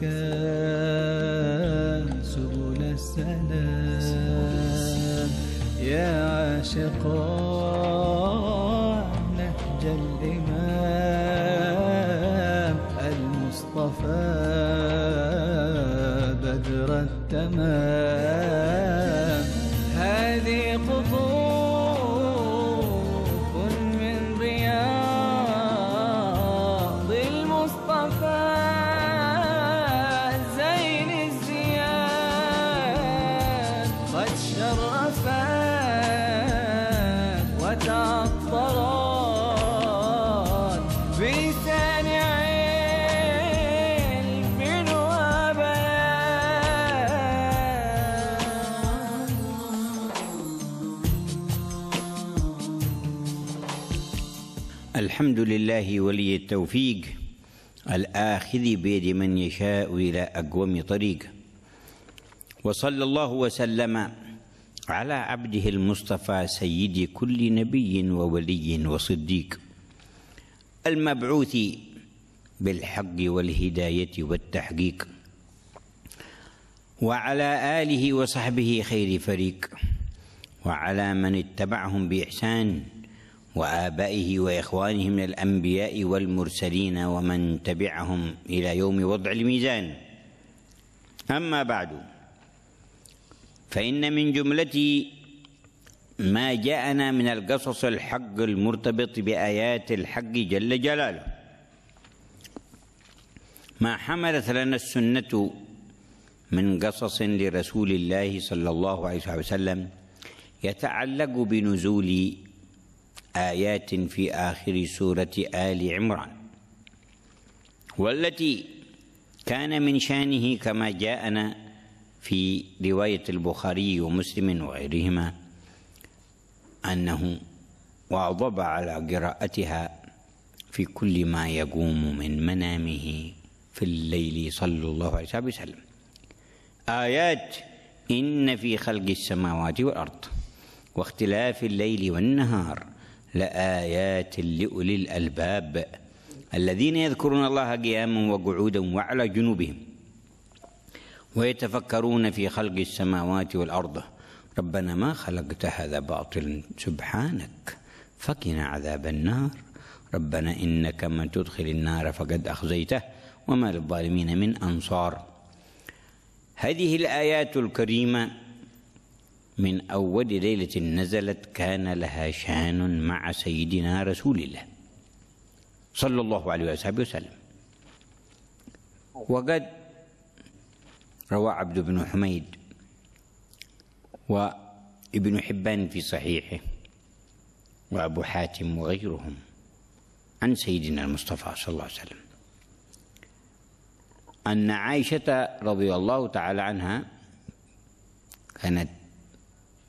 سبل السلام يا عاشقا نهج الإمام المصطفى بدر التمام هذه قبور الحمد لله ولي التوفيق الآخذ بيد من يشاء إلى أقوم طريق وصلى الله وسلم على عبده المصطفى سيد كل نبي وولي وصديق المبعوث بالحق والهداية والتحقيق وعلى آله وصحبه خير فريق وعلى من اتبعهم بإحسان وآبائه وإخوانه من الأنبياء والمرسلين ومن تبعهم إلى يوم وضع الميزان أما بعد فإن من جملة ما جاءنا من القصص الحق المرتبط بآيات الحق جل جلاله ما حملت لنا السنة من قصص لرسول الله صلى الله عليه وسلم يتعلق بنزول آيات في آخر سورة آل عمران والتي كان من شانه كما جاءنا في رواية البخاري ومسلم وغيرهما أنه واظب على قراءتها في كل ما يقوم من منامه في الليل صلى الله عليه وسلم آيات إن في خلق السماوات والأرض واختلاف الليل والنهار لآيات لأولي الألباب الذين يذكرون الله قياما وقعودا وعلى جنوبهم ويتفكرون في خلق السماوات والأرض ربنا ما خلقت هذا باطلا سبحانك فقنا عذاب النار ربنا إنك من تدخل النار فقد أخزيته وما للظالمين من أنصار هذه الآيات الكريمة من أول ليلة نزلت كان لها شان مع سيدنا رسول الله صلى الله عليه وسلم وقد روى عبد بن حميد وابن حبان في صحيحه وأبو حاتم وغيرهم عن سيدنا المصطفى صلى الله عليه وسلم أن عائشة رضي الله تعالى عنها كانت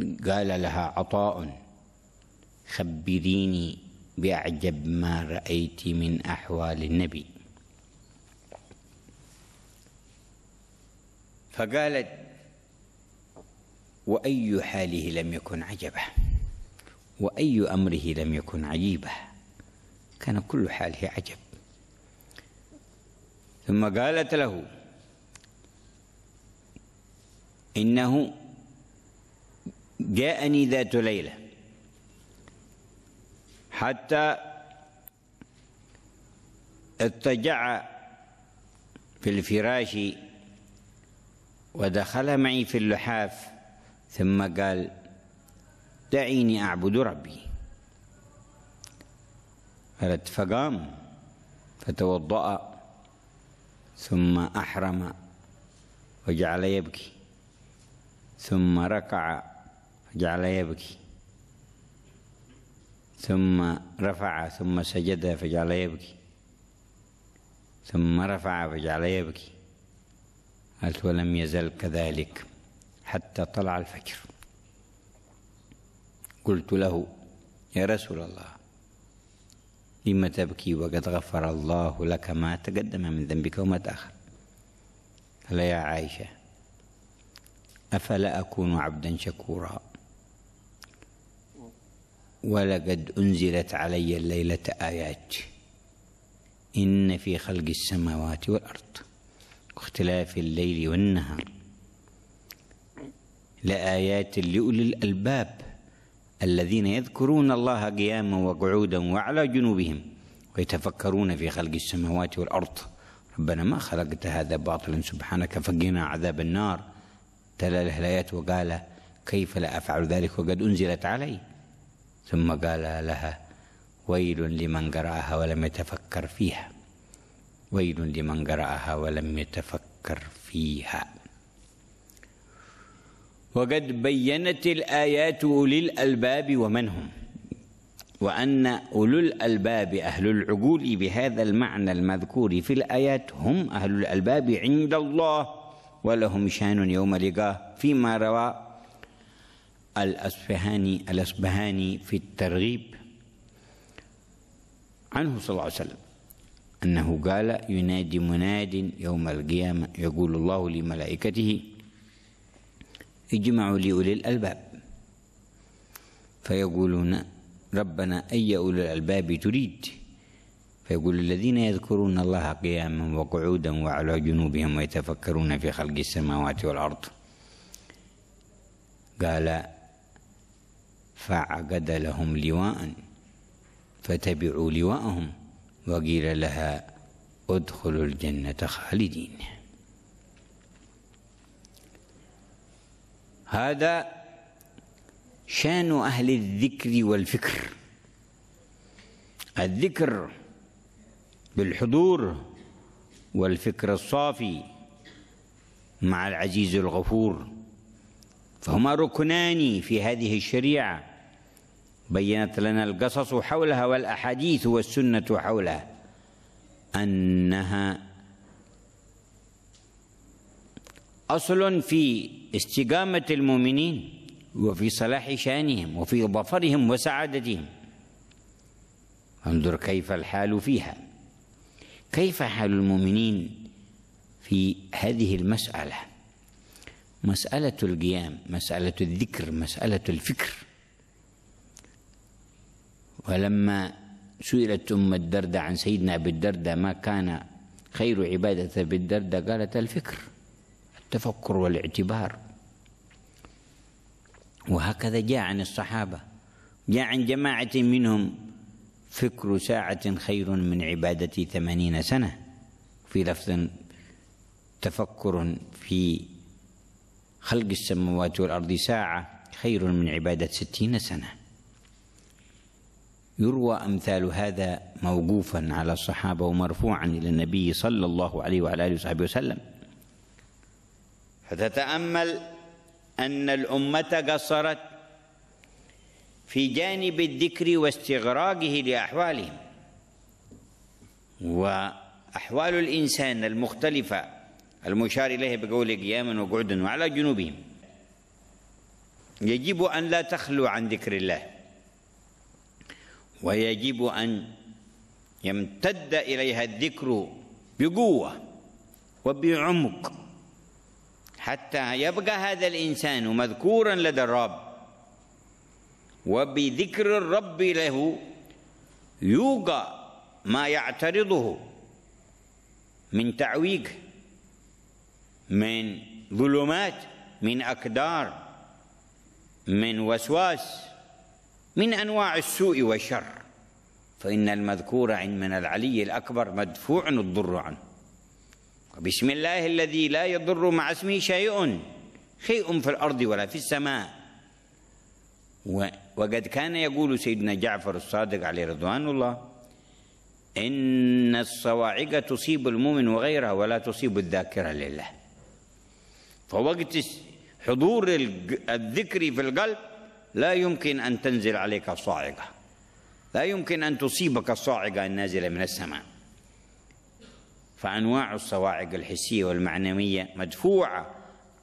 قال لها عطاء خبريني بأعجب ما رأيت من أحوال النبي فقالت وأي حاله لم يكن عجبه وأي أمره لم يكن عجيبه كان كل حاله عجب ثم قالت له إنه جاءني ذات ليله حتى اضطجع في الفراش ودخل معي في اللحاف ثم قال دعيني اعبد ربي قالت فقام فتوضا ثم احرم وجعل يبكي ثم ركع جعل يبكي ثم رفع ثم سجد فجعل يبكي ثم رفع فجعل يبكي قالت ولم يزل كذلك حتى طلع الفجر قلت له يا رسول الله لم تبكي وقد غفر الله لك ما تقدم من ذنبك وما تأخر قال يا عائشة أفلا أكون عبدا شكورا ولقد أنزلت علي الليلة آيات إن في خلق السماوات والأرض واختلاف الليل والنهار لآيات لأولي الألباب الذين يذكرون الله قياما وقعودا وعلى جنوبهم ويتفكرون في خلق السماوات والأرض ربنا ما خلقت هذا باطلا سبحانك فقنا عذاب النار تلا الآيات وقال كيف لا أفعل ذلك وقد أنزلت علي ثم قال لها ويل لمن قرأها ولم يتفكر فيها ويل لمن قرأها ولم يتفكر فيها وقد بينت الآيات أولي الألباب ومن هم وأن أولو الألباب أهل العقول بهذا المعنى المذكور في الآيات هم أهل الألباب عند الله ولهم شان يوم لقاه فيما روى الأسفهاني الأسبهاني في الترغيب عنه صلى الله عليه وسلم أنه قال ينادي مناد يوم القيامة يقول الله لملائكته اجمعوا لي أولي الألباب فيقولون ربنا أي أولي الألباب تريد فيقول الذين يذكرون الله قياما وقعودا وعلى جنوبهم ويتفكرون في خلق السماوات والأرض قال فعقد لهم لواء فتبعوا لواءهم وقيل لها ادخلوا الجنة خالدين هذا شان أهل الذكر والفكر الذكر بالحضور والفكر الصافي مع العزيز الغفور فهما ركنان في هذه الشريعه بينت لنا القصص حولها والاحاديث والسنه حولها انها اصل في استقامه المؤمنين وفي صلاح شانهم وفي ظفرهم وسعادتهم انظر كيف الحال فيها كيف حال المؤمنين في هذه المساله مساله القيام مساله الذكر مساله الفكر ولما سئلت أم الدردة عن سيدنا أبي الدردة ما كان خير عبادة أبي الدردة قالت الفكر التفكر والاعتبار وهكذا جاء عن الصحابة جاء عن جماعة منهم فكر ساعة خير من عبادة ثمانين سنة في لفظ تفكر في خلق السماوات والأرض ساعة خير من عبادة ستين سنة يروى أمثال هذا موقوفا على الصحابة ومرفوعا إلى النبي صلى الله عليه وعلى آله وصحبه وسلم فتتأمل أن الأمة قصرت في جانب الذكر واستغراقه لأحوالهم وأحوال الإنسان المختلفة المشار إليها بقوله قياما وقعدا وعلى جنوبهم يجب أن لا تخلو عن ذكر الله ويجب أن يمتد إليها الذكر بقوة وبعمق حتى يبقى هذا الإنسان مذكورا لدى الرب وبذكر الرب له يوقى ما يعترضه من تعويق من ظلمات من أكدار من وسواس من انواع السوء والشر فان المذكور من العلي الاكبر مدفوع الضر عنه وبسم الله الذي لا يضر مع اسمه شيء شيء في الارض ولا في السماء وقد كان يقول سيدنا جعفر الصادق عليه رضوان الله ان الصواعق تصيب المؤمن وغيره ولا تصيب الذاكره لله فوقت حضور الذكر في القلب لا يمكن أن تنزل عليك صاعقة لا يمكن أن تصيبك الصاعقة النازلة من السماء فأنواع الصواعق الحسية والمعنوية مدفوعة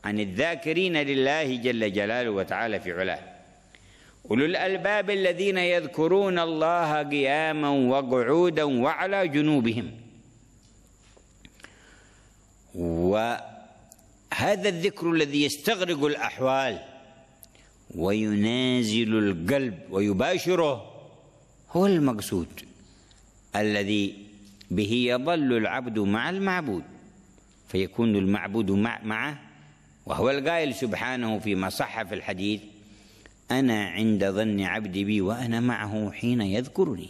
عن الذاكرين لله جل جلاله وتعالى في علاه أولو الألباب الذين يذكرون الله قياما وقعودا وعلى جنوبهم وهذا الذكر الذي يستغرق الأحوال وينازل القلب ويباشره هو المقصود الذي به يظل العبد مع المعبود فيكون المعبود مع معه وهو القائل سبحانه فيما صح في الحديث أنا عند ظن عبدي بي وأنا معه حين يذكرني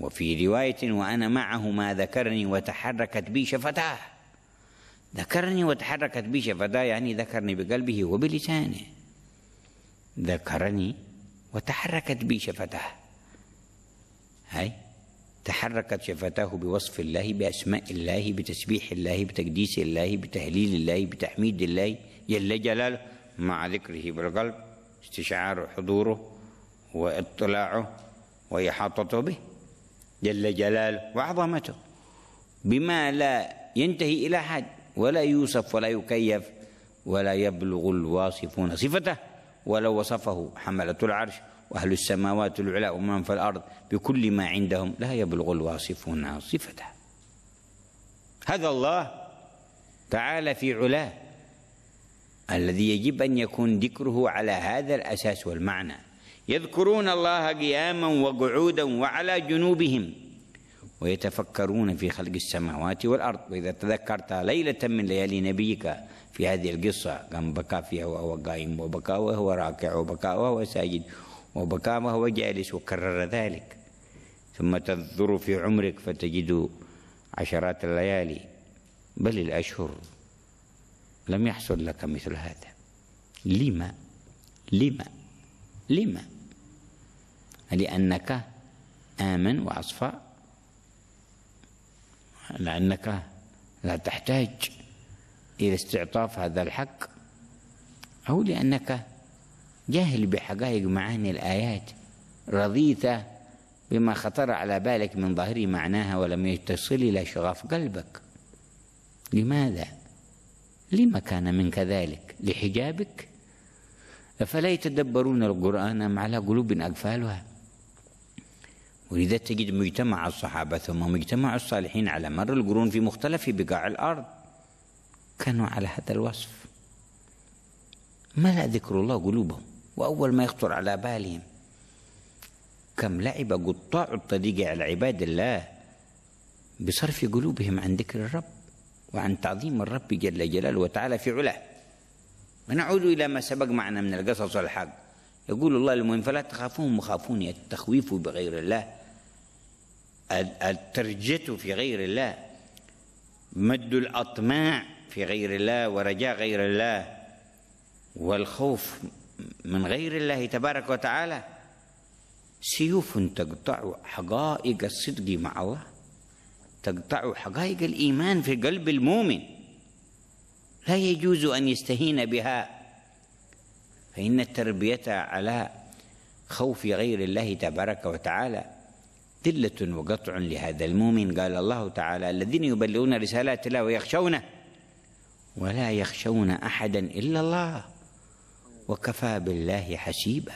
وفي رواية وأنا معه ما ذكرني وتحركت بي شفتاه ذكرني وتحركت بي شفتاه يعني ذكرني بقلبه وبلسانه ذكرني وتحركت بي شفتاه هاي تحركت شفتاه بوصف الله بأسماء الله بتسبيح الله بتقديس الله بتهليل الله بتحميد الله جل جلاله مع ذكره بالقلب استشعاره حضوره واطلاعه وإحاطته به جل جلاله وعظمته بما لا ينتهي إلى حد ولا يوصف ولا يكيف ولا يبلغ الواصفون صفته ولو وصفه حملة العرش وأهل السماوات العلى ومن في الأرض بكل ما عندهم لا يبلغ الواصفون صفته هذا الله تعالى في علاه الذي يجب أن يكون ذكره على هذا الأساس والمعنى يذكرون الله قياما وقعودا وعلى جنوبهم ويتفكرون في خلق السماوات والأرض وإذا تذكرت ليلة من ليالي نبيك في هذه القصة قام بكى فيها وهو قائم وبكى وهو راكع وبكى وهو ساجد وبكى وهو جالس وكرر ذلك ثم تنظر في عمرك فتجد عشرات الليالي بل الأشهر لم يحصل لك مثل هذا لما لما لما لأنك آمن وأصفى لأنك لا تحتاج إلى استعطاف هذا الحق أو لأنك جاهل بحقائق معاني الآيات رضيت بما خطر على بالك من ظاهر معناها ولم يتصل إلى شغاف قلبك لماذا؟ لما كان منك ذلك؟ لحجابك؟ أفلا يتدبرون القرآن أم على قلوب أقفالها؟ ولذا تجد مجتمع الصحابة ثم مجتمع الصالحين على مر القرون في مختلف بقاع الأرض كانوا على هذا الوصف ملأ ذكر الله قلوبهم وأول ما يخطر على بالهم كم لعب قطاع الطريق على عباد الله بصرف قلوبهم عن ذكر الرب وعن تعظيم الرب جل جلاله وتعالى في علاه ونعود إلى ما سبق معنا من القصص والحق يقول الله المؤمن فلا تخافوهم وخافوني التخويف بغير الله الترجة في غير الله مد الأطماع في غير الله ورجاء غير الله والخوف من غير الله تبارك وتعالى سيوف تقطع حقائق الصدق مع الله تقطع حقائق الإيمان في قلب المؤمن لا يجوز أن يستهين بها فإن التربية على خوف غير الله تبارك وتعالى ذلة وقطع لهذا المؤمن قال الله تعالى الذين يبلغون رسالات الله ويخشونه ولا يخشون أحدا إلا الله وكفى بالله حسيبا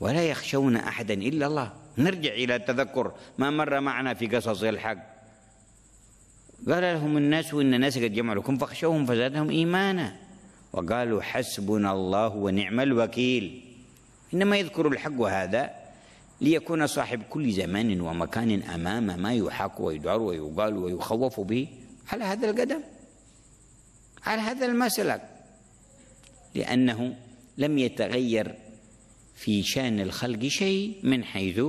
ولا يخشون أحدا إلا الله نرجع إلى تذكر ما مر معنا في قصص الحق قال لهم الناس إن الناس قد جمعوا لكم فاخشوهم فزادهم إيمانا وقالوا حسبنا الله ونعم الوكيل إنما يذكر الحق هذا ليكون صاحب كل زمان ومكان امام ما يحاك ويدعر ويقال ويخوف به على هذا القدم على هذا المسلك لانه لم يتغير في شان الخلق شيء من حيث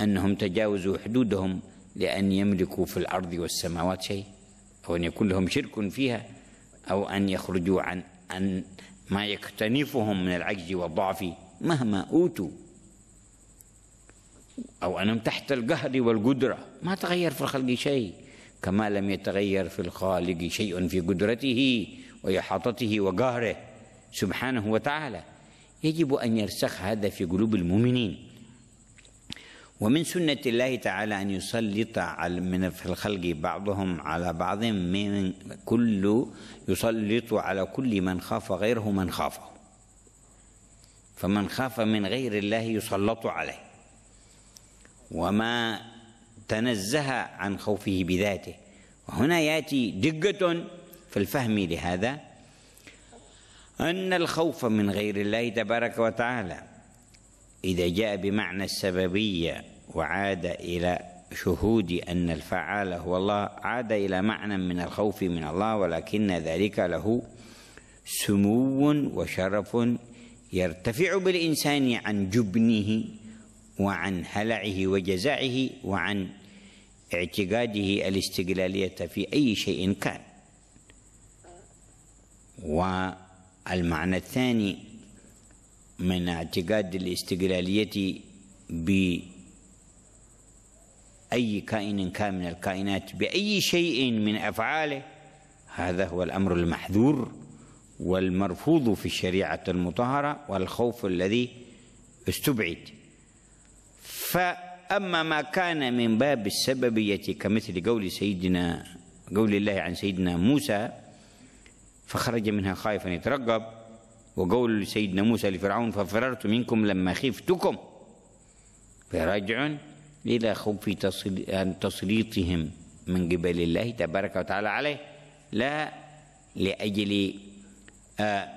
انهم تجاوزوا حدودهم لان يملكوا في الارض والسماوات شيء او ان يكون لهم شرك فيها او ان يخرجوا عن عن ما يكتنفهم من العجز والضعف مهما اوتوا أو أنهم تحت القهر والقدرة ما تغير في الخلق شيء كما لم يتغير في الخالق شيء في قدرته وإحاطته وقهره سبحانه وتعالى يجب أن يرسخ هذا في قلوب المؤمنين ومن سنة الله تعالى أن يسلط من في الخلق بعضهم على بعض من كل يسلط على كل من خاف غيره من خافه فمن خاف من غير الله يسلط عليه وما تنزه عن خوفه بذاته وهنا ياتي دقه في الفهم لهذا ان الخوف من غير الله تبارك وتعالى اذا جاء بمعنى السببيه وعاد الى شهود ان الفعال هو الله عاد الى معنى من الخوف من الله ولكن ذلك له سمو وشرف يرتفع بالانسان عن جبنه وعن هلعه وجزعه وعن اعتقاده الاستقلالية في أي شيء كان والمعنى الثاني من اعتقاد الاستقلالية بأي كائن كان من الكائنات بأي شيء من أفعاله هذا هو الأمر المحذور والمرفوض في الشريعة المطهرة والخوف الذي استبعد فأما ما كان من باب السببية كمثل قول سيدنا قول الله عن سيدنا موسى فخرج منها خائفا يترقب وقول سيدنا موسى لفرعون ففررت منكم لما خفتكم فراجع إلى خوف تسليطهم من قبل الله تبارك وتعالى عليه لا لأجل آآ آه،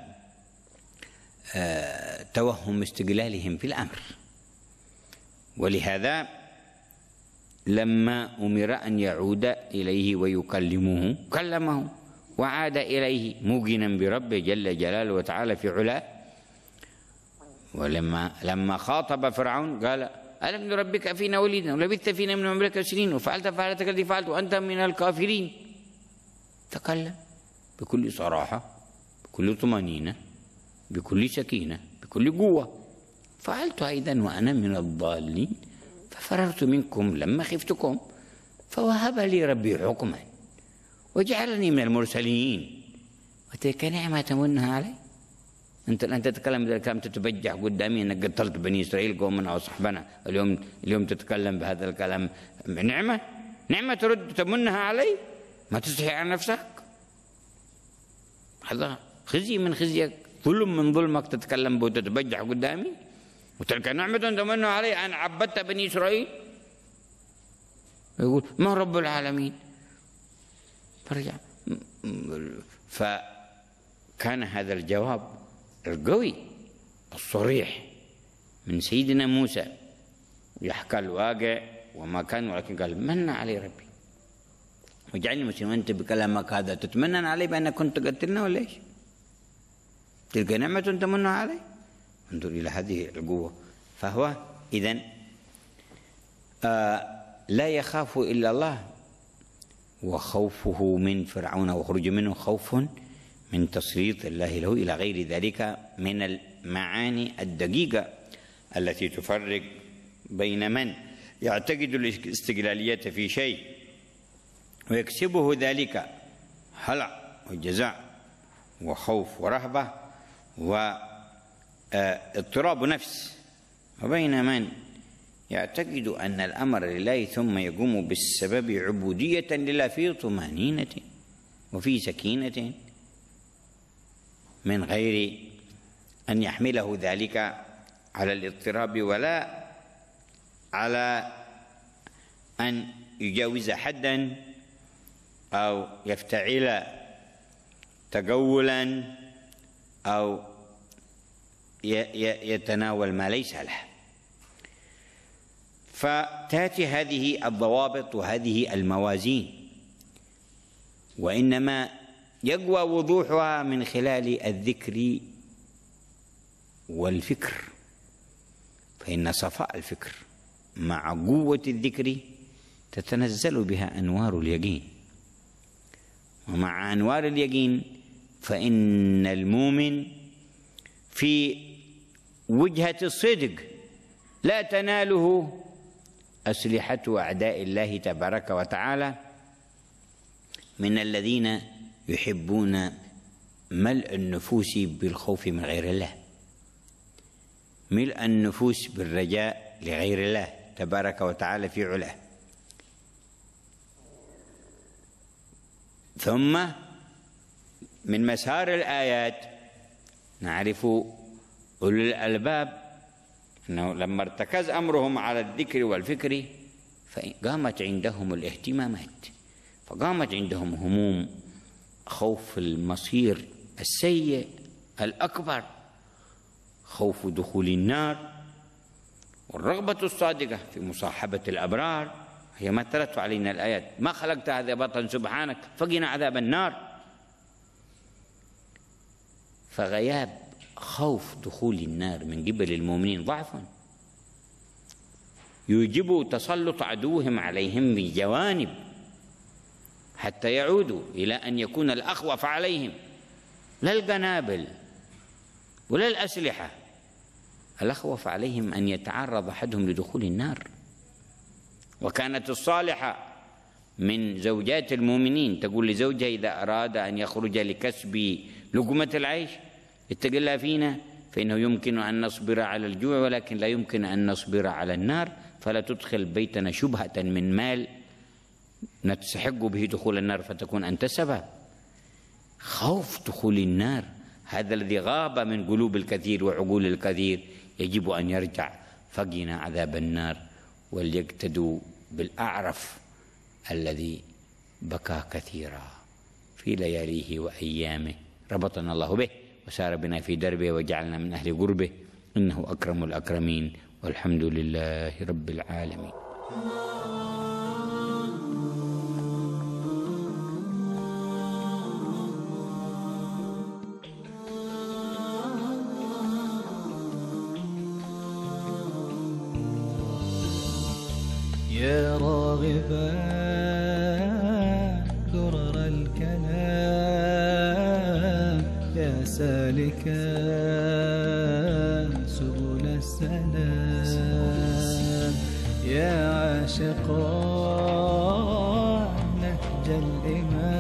آآ آه، توهم استقلالهم في الأمر ولهذا لما أمر أن يعود إليه ويكلمه كلمه وعاد إليه موقنا بربه جل جلاله وتعالى في علاه ولما لما خاطب فرعون قال ألم نربك فينا وليدا ولبثت فينا من عمرك سنين وفعلت فعلتك التي فعلت وأنت من الكافرين تكلم بكل صراحة بكل طمأنينة بكل سكينة بكل قوة فعلت أيضا وأنا من الضالين ففررت منكم لما خفتكم فوهب لي ربي حكما وجعلني من المرسلين وتلك نعمة تمنها علي أنت الآن تتكلم بهذا الكلام تتبجح قدامي أنك قتلت بني إسرائيل قومنا وصحبنا اليوم اليوم تتكلم بهذا الكلام نعمة نعمة ترد تمنها علي ما تستحي عن نفسك هذا خزي من خزيك ظلم من ظلمك تتكلم به وتتبجح قدامي وتلك نعمة تمن علي أن عبدت بني إسرائيل يقول ما رب العالمين فرجع فكان هذا الجواب القوي الصريح من سيدنا موسى يحكى الواقع وما كان ولكن قال من علي ربي وجعلني مسلم انت بكلامك هذا تتمنى علي بانك كنت قتلنا ولا ايش؟ تلك نعمة تمن علي انظر إلى هذه القوة فهو إذا آه لا يخاف إلا الله وخوفه من فرعون وخروج منه خوف من تسليط الله له إلى غير ذلك من المعاني الدقيقة التي تفرق بين من يعتقد الاستقلالية في شيء ويكسبه ذلك هلع وجزع وخوف ورهبة و آه، اضطراب نفس وبين من يعتقد أن الأمر لله ثم يقوم بالسبب عبودية لله في طمأنينة وفي سكينة من غير أن يحمله ذلك على الاضطراب ولا على أن يجاوز حدا أو يفتعل تجولا أو يتناول ما ليس له فتاتي هذه الضوابط وهذه الموازين وانما يقوى وضوحها من خلال الذكر والفكر فان صفاء الفكر مع قوه الذكر تتنزل بها انوار اليقين ومع انوار اليقين فان المؤمن في وجهة الصدق لا تناله أسلحة أعداء الله تبارك وتعالى من الذين يحبون ملء النفوس بالخوف من غير الله ملء النفوس بالرجاء لغير الله تبارك وتعالى في علاه ثم من مسار الآيات نعرف أولي الألباب أنه لما ارتكز أمرهم على الذكر والفكر فقامت عندهم الاهتمامات فقامت عندهم هموم خوف المصير السيء الأكبر خوف دخول النار والرغبة الصادقة في مصاحبة الأبرار هي ما تلت علينا الآيات ما خلقت هذا بطن سبحانك فقنا عذاب النار فغياب خوف دخول النار من قبل المؤمنين ضعف يوجب تسلط عدوهم عليهم بجوانب حتى يعودوا إلى أن يكون الأخوف عليهم لا القنابل ولا الأسلحة الأخوف عليهم أن يتعرض أحدهم لدخول النار وكانت الصالحة من زوجات المؤمنين تقول لزوجها إذا أراد أن يخرج لكسب لقمة العيش اتجلى فينا فإنه يمكن أن نصبر على الجوع ولكن لا يمكن أن نصبر على النار فلا تدخل بيتنا شبهة من مال نستحق به دخول النار فتكون أنت سبب خوف دخول النار هذا الذي غاب من قلوب الكثير وعقول الكثير يجب أن يرجع فقنا عذاب النار وليقتدوا بالأعرف الذي بكى كثيرا في لياليه وأيامه ربطنا الله به وسار بنا في دربه وجعلنا من أهل قربه إنه أكرم الأكرمين والحمد لله رب العالمين يا راغبا لك سبل السلام يا عاشقا نهج الإمام